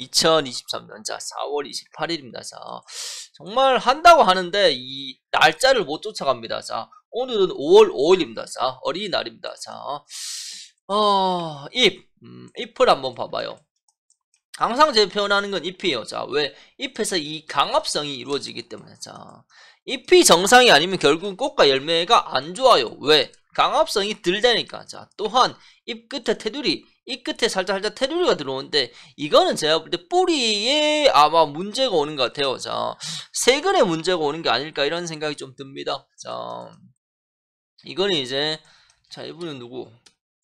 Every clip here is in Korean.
2023년 자 4월 28일입니다. 자 정말 한다고 하는데 이 날짜를 못 쫓아갑니다. 자 오늘은 5월 5일입니다. 자 어린이날입니다. 자 어, 잎 음, 잎을 한번 봐봐요. 항상 제가 표현하는 건 i f 에요 자, 왜? if에서 이 강압성이 이루어지기 때문에. 자, if이 정상이 아니면 결국 꽃과 열매가 안 좋아요. 왜? 강압성이 들다니까. 자, 또한 입 끝에 테두리, 이 끝에 살짝 살짝 테두리가 들어오는데 이거는 제가 볼 때 뿌리에 아마 문제가 오는 것 같아요. 자, 세근에 문제가 오는 게 아닐까 이런 생각이 좀 듭니다. 자, 이거는 이제 자, 이분은 누구?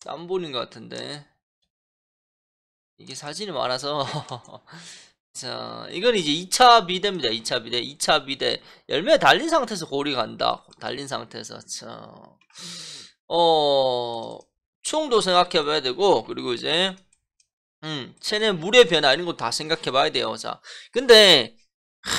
딴 분인 것 같은데. 이게 사진이 많아서 자 이건 이제 2차 비대입니다 2차 비대 2차 비대 열매 달린 상태에서 고리 간다 달린 상태에서 자어 충도 생각해 봐야 되고 그리고 이제 음 체내 물의 변화 이런 거 다 생각해 봐야 돼요 자 근데 하,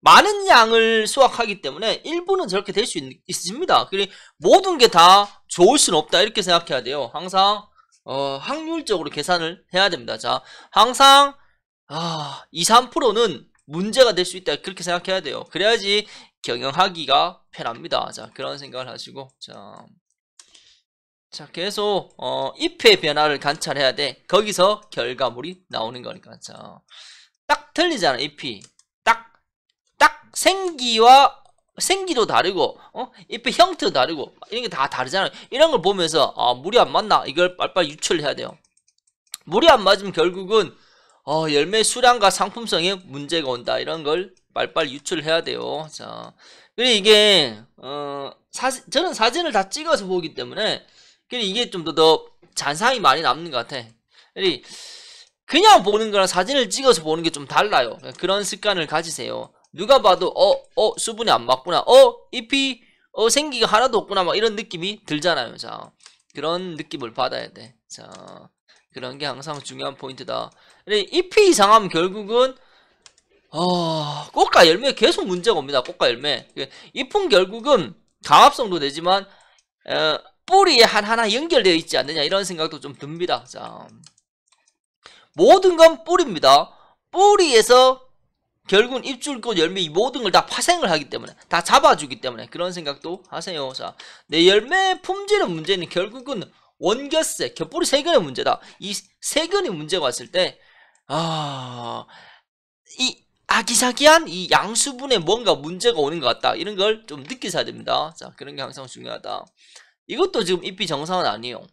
많은 양을 수확하기 때문에 일부는 저렇게 될 수 있습니다 그리 고 모든 게 다 좋을 수는 없다 이렇게 생각해야 돼요 항상 어, 확률적으로 계산을 해야 됩니다. 자, 항상 아, 2, 3%는 문제가 될 수 있다. 그렇게 생각해야 돼요. 그래야지 경영하기가 편합니다. 자, 그런 생각을 하시고 자. 자, 계속 어, 잎의 변화를 관찰해야 돼. 거기서 결과물이 나오는 거니까. 자. 딱 틀리잖아, 잎이. 딱 딱 생기와 생기도 다르고 어? 잎의 형태도 다르고 이런 게 다 다르잖아요. 이런 걸 보면서 아, 물이 안 맞나 이걸 빨리빨리 유출을 해야 돼요. 물이 안 맞으면 결국은 어, 열매 수량과 상품성에 문제가 온다 이런 걸 빨리빨리 유출해야 을 돼요. 자, 그리고 이게 어, 사, 저는 사진을 다 찍어서 보기 때문에 그래 이게 좀 더 더 잔상이 많이 남는 것 같아. 그래 그냥 보는 거랑 사진을 찍어서 보는 게 좀 달라요. 그런 습관을 가지세요. 누가 봐도 어, 어, 수분이 안 맞구나. 어, 잎이 어, 생기가 하나도 없구나. 막 이런 느낌이 들잖아요. 자, 그런 느낌을 받아야 돼. 자, 그런 게 항상 중요한 포인트다. 근데 잎이 이상하면 결국은 어, 꽃과 열매 계속 문제가 옵니다. 꽃과 열매. 그 잎은 결국은 강압성도 되지만 어, 뿌리에 하나하나 연결되어 있지 않느냐 이런 생각도 좀 듭니다. 자, 모든 건 뿌리입니다. 뿌리에서 결국은 입줄꽃 열매 이 모든 걸 다 파생을 하기 때문에 다 잡아주기 때문에 그런 생각도 하세요. 자, 내 열매 품질의 문제는 결국은 원겨세, 겹보리 세근의 문제다. 이 세근이 문제가 왔을 때, 아, 이 아기자기한 이 양수분에 뭔가 문제가 오는 것 같다. 이런 걸 좀 느끼셔야 됩니다. 자, 그런 게 항상 중요하다. 이것도 지금 잎이 정상은 아니에요.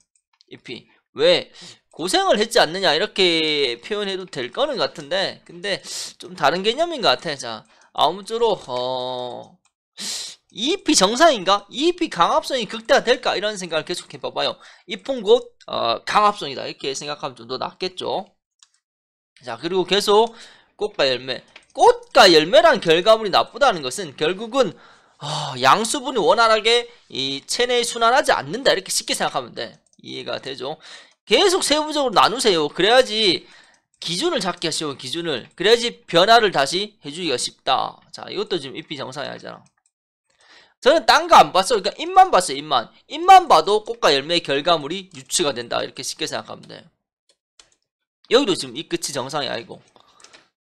잎이. 왜? 고생을 했지 않느냐 이렇게 표현해도 될 거는 같은데 근데 좀 다른 개념인 것 같아 자 아무쪼록 어... EEP 정상인가? EEP 강압성이 극대화될까? 이런 생각을 계속 해봐봐요 이쁜 곳 어, 강압성이다 이렇게 생각하면 좀 더 낫겠죠 자 그리고 계속 꽃과 열매 꽃과 열매란 결과물이 나쁘다는 것은 결국은 어, 양수분이 원활하게 이 체내에 순환하지 않는다 이렇게 쉽게 생각하면 돼 이해가 되죠 계속 세부적으로 나누세요. 그래야지 기준을 잡기 하시오. 기준을. 그래야지 변화를 다시 해주기가 쉽다. 자, 이것도 지금 입이 정상이 하잖아. 저는 딴 거 안 봤어요. 그러니까 입만 봤어요. 입만. 입만 봐도 꽃과 열매의 결과물이 유추가 된다. 이렇게 쉽게 생각하면 돼 여기도 지금 이 끝이 정상이 아니고.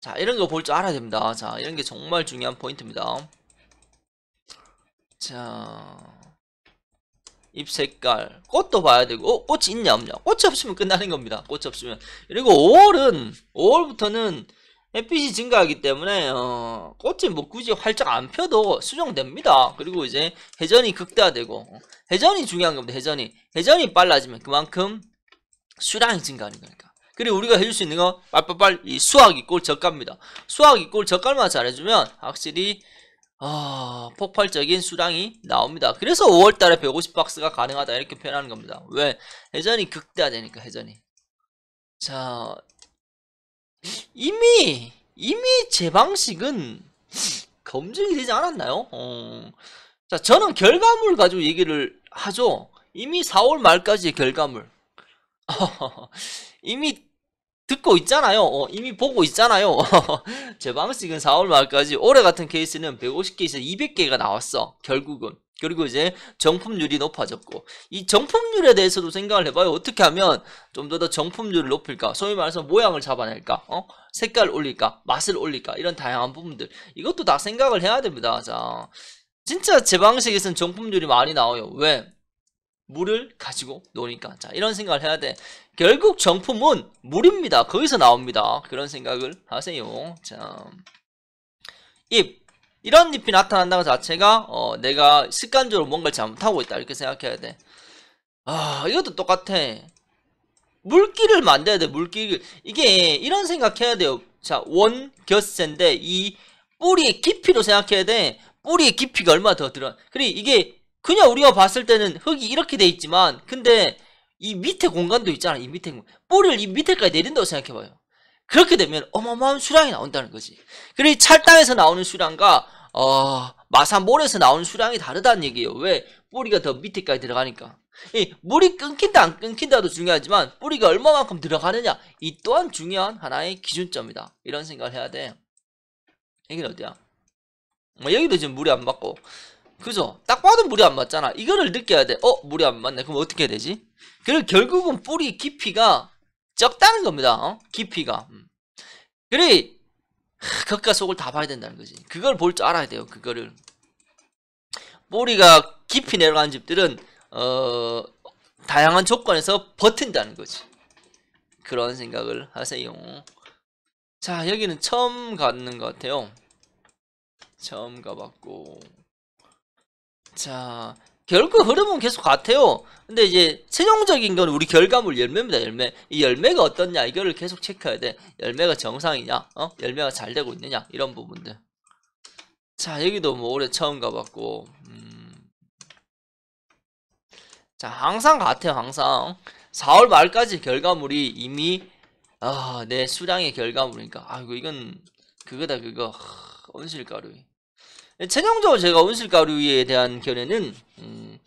자, 이런 거 볼 줄 알아야 됩니다. 자, 이런 게 정말 중요한 포인트입니다. 자. 잎 색깔, 꽃도 봐야 되고 어, 꽃이 있냐 없냐? 꽃이 없으면 끝나는 겁니다. 꽃이 없으면 그리고 5월은 5월부터는 햇빛이 증가하기 때문에 어, 꽃이 뭐 굳이 활짝 안 펴도 수정됩니다. 그리고 이제 회전이 극대화되고 회전이 어, 중요한 겁니다. 회전이 회전이 빨라지면 그만큼 수량이 증가하는 거니까. 그리고 우리가 해줄 수 있는 건 빨빨빨 이수확 이꼴 저갑니다수확 이꼴 저갈만 잘해주면 확실히 아, 폭발적인 수량이 나옵니다. 그래서 5월달에 150박스가 가능하다 이렇게 표현하는 겁니다. 왜? 회전이 극대화되니까 회전이. 자, 이미 이미 제 방식은 검증이 되지 않았나요? 어. 자, 저는 결과물 가지고 얘기를 하죠. 이미 4월 말까지의 결과물. 이미 듣고 있잖아요. 어, 이미 보고 있잖아요. 제 방식은 4월 말까지 올해 같은 케이스는 150개에서 200개가 나왔어. 결국은. 그리고 이제 정품률이 높아졌고 이 정품률에 대해서도 생각을 해봐요 어떻게 하면 좀 더 더 정품률을 높일까 소위 말해서 모양을 잡아낼까 어? 색깔 올릴까 맛을 올릴까 이런 다양한 부분들 이것도 다 생각을 해야 됩니다 자 진짜 제 방식에서는 정품률이 많이 나와요 왜 물을 가지고 노니까 자 이런 생각을 해야 돼 결국 정품은 물입니다 거기서 나옵니다 그런 생각을 하세요 자입 이런 잎이 나타난다는 자체가 어, 내가 습관적으로 뭔가를 잘못하고 있다 이렇게 생각해야 돼아 이것도 똑같아 물기를 만들어야 돼 물기를 이게 이런 생각해야 돼요 자 원겨센데 이 뿌리의 깊이로 생각해야 돼 뿌리의 깊이가 얼마 더 들어 그리고 이게 그냥 우리가 봤을 때는 흙이 이렇게 돼 있지만 근데 이 밑에 공간도 있잖아 이 밑에 공간 뿌리를 이 밑에까지 내린다고 생각해봐요 그렇게 되면 어마어마한 수량이 나온다는 거지 그리고 찰땅에서 나오는 수량과 어 마산몰에서 나오는 수량이 다르다는 얘기예요 왜 뿌리가 더 밑에까지 들어가니까 이 물이 끊긴다 안 끊긴다도 중요하지만 뿌리가 얼마만큼 들어가느냐 이 또한 중요한 하나의 기준점이다 이런 생각을 해야 돼 여기는 어디야? 뭐 여기도 지금 물이 안 맞고 그죠? 딱 봐도 물이 안 맞잖아. 이거를 느껴야 돼. 어? 물이 안 맞네. 그럼 어떻게 해야 되지? 그리고 결국은 뿌리 깊이가 적다는 겁니다. 어? 깊이가. 음. 그래 겉과 속을 다 봐야 된다는 거지. 그걸 볼 줄 알아야 돼요. 그거를. 뿌리가 깊이 내려가는 집들은 어, 다양한 조건에서 버틴다는 거지. 그런 생각을 하세요. 자, 여기는 처음 가는 것 같아요. 처음 가봤고 자, 결국 흐름은 계속 같아요. 근데 이제 최종적인 건 우리 결과물 열매입니다. 열매. 이 열매가 어떻냐 이거를 계속 체크해야 돼. 열매가 정상이냐, 어? 열매가 잘 되고 있느냐 이런 부분들. 자, 여기도 뭐 올해 처음 가봤고, 음... 자 항상 같아요. 항상 4월 말까지 결과물이 이미 아, 내 수량의 결과물이니까. 아이고 이건 그거다 그거. 하, 온실가루. 전형적으로 네, 제가 온실가루에 대한 견해는 음,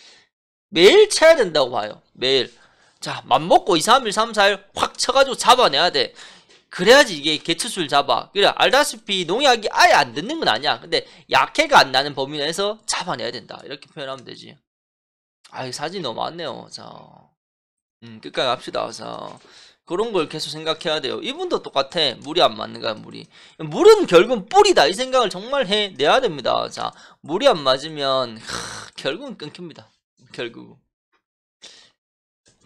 매일 쳐야 된다고 봐요. 매일. 자, 맘먹고 2, 3일, 3, 4일 확 쳐가지고 잡아내야 돼. 그래야지 이게 개추수를 잡아. 그래, 알다시피 농약이 아예 안 듣는 건 아니야. 근데 약해가 안 나는 범위 내에서 잡아내야 된다. 이렇게 표현하면 되지. 아이, 사진 너무 많네요. 자. 음, 끝까지 갑시다. 자. 그런 걸 계속 생각해야 돼요. 이분도 똑같아. 물이 안 맞는 거야, 물이. 물은 결국은 뿌리다. 이 생각을 정말 해내야 됩니다. 자, 물이 안 맞으면, 하, 결국은 끊깁니다. 결국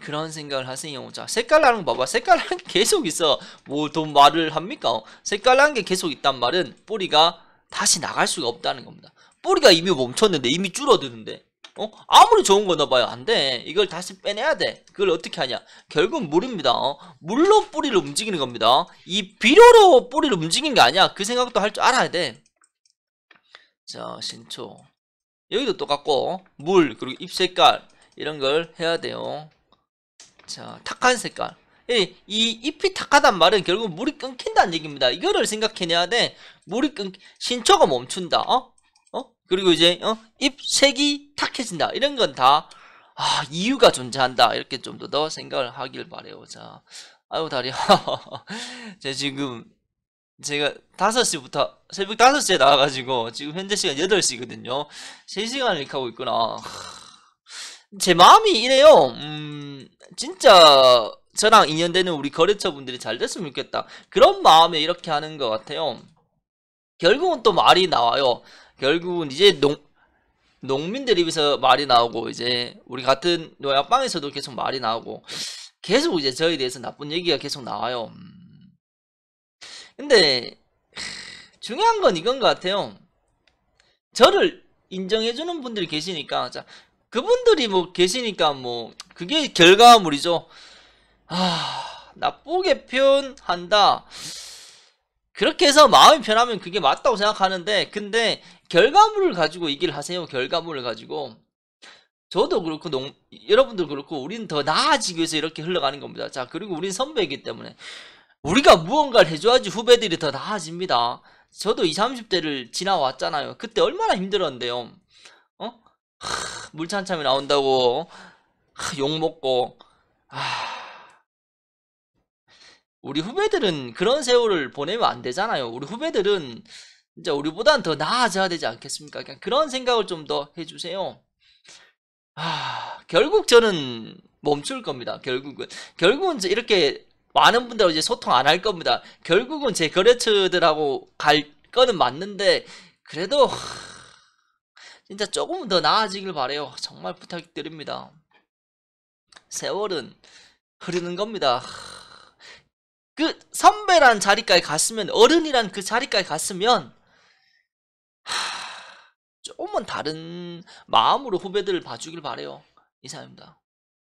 그런 생각을 하세요. 자, 색깔나는 거 봐봐. 색깔나는 게 계속 있어. 뭐또 말을 합니까? 어, 색깔나는 게 계속 있단 말은 뿌리가 다시 나갈 수가 없다는 겁니다. 뿌리가 이미 멈췄는데, 이미 줄어드는데. 어? 아무리 좋은 거다봐요 안돼 이걸 다시 빼내야 돼 그걸 어떻게 하냐 결국 물입니다 어? 물로 뿌리를 움직이는 겁니다 이 비료로 뿌리를 움직이는게 아니야 그 생각도 할 줄 알아야 돼 자 신초 여기도 똑같고 물 그리고 잎 색깔 이런 걸 해야 돼요 자 탁한 색깔 이, 예, 이 잎이 탁하단 말은 결국 물이 끊긴다는 얘기입니다 이거를 생각해내야 돼 물이 끊 신초가 멈춘다 어? 그리고 이제 어? 입색이 탁해진다. 이런 건다 아, 이유가 존재한다. 이렇게 좀 더 생각을 하길 바래요. 자, 아유 다리야. 제 지금 제가 5시부터 새벽 5시에 나와가지고 지금 현재 시간 8시거든요. 3시간을 일하고 있구나. 제 마음이 이래요. 음, 진짜 저랑 인연되는 우리 거래처 분들이 잘 됐으면 좋겠다. 그런 마음에 이렇게 하는 것 같아요. 결국은 또 말이 나와요. 결국은 이제 농, 농민들 입에서 말이 나오고 이제 우리 같은 노약방에서도 계속 말이 나오고 계속 이제 저에 대해서 나쁜 얘기가 계속 나와요. 음. 근데 중요한 건 이건 것 같아요. 저를 인정해주는 분들이 계시니까 자 그분들이 뭐 계시니까 뭐 그게 결과물이죠. 아 나쁘게 표현한다. 그렇게 해서 마음이 편하면 그게 맞다고 생각하는데 근데 결과물을 가지고 얘기를 하세요. 결과물을 가지고 저도 그렇고 농, 여러분들 그렇고 우리는 더 나아지기 위해서 이렇게 흘러가는 겁니다. 자 그리고 우린 선배이기 때문에 우리가 무언가를 해줘야지 후배들이 더 나아집니다. 저도 20, 30대를 지나왔잖아요. 그때 얼마나 힘들었는데요. 어? 하, 물찬참이 나온다고 욕먹고 아... 우리 후배들은 그런 세월을 보내면 안 되잖아요. 우리 후배들은 이제 우리보단 더 나아져야 되지 않겠습니까? 그냥 그런 생각을 좀 더 해주세요. 아, 결국 저는 멈출 겁니다. 결국은 결국은 이렇게 많은 분들하고 이제 소통 안 할 겁니다. 결국은 제 거래처들하고 갈 거는 맞는데 그래도 진짜 조금 더 나아지길 바래요. 정말 부탁드립니다. 세월은 흐르는 겁니다. 그 선배란 자리까지 갔으면 어른이란 그 자리까지 갔으면 하, 조금은 다른 마음으로 후배들을 봐주길 바래요. 이상입니다.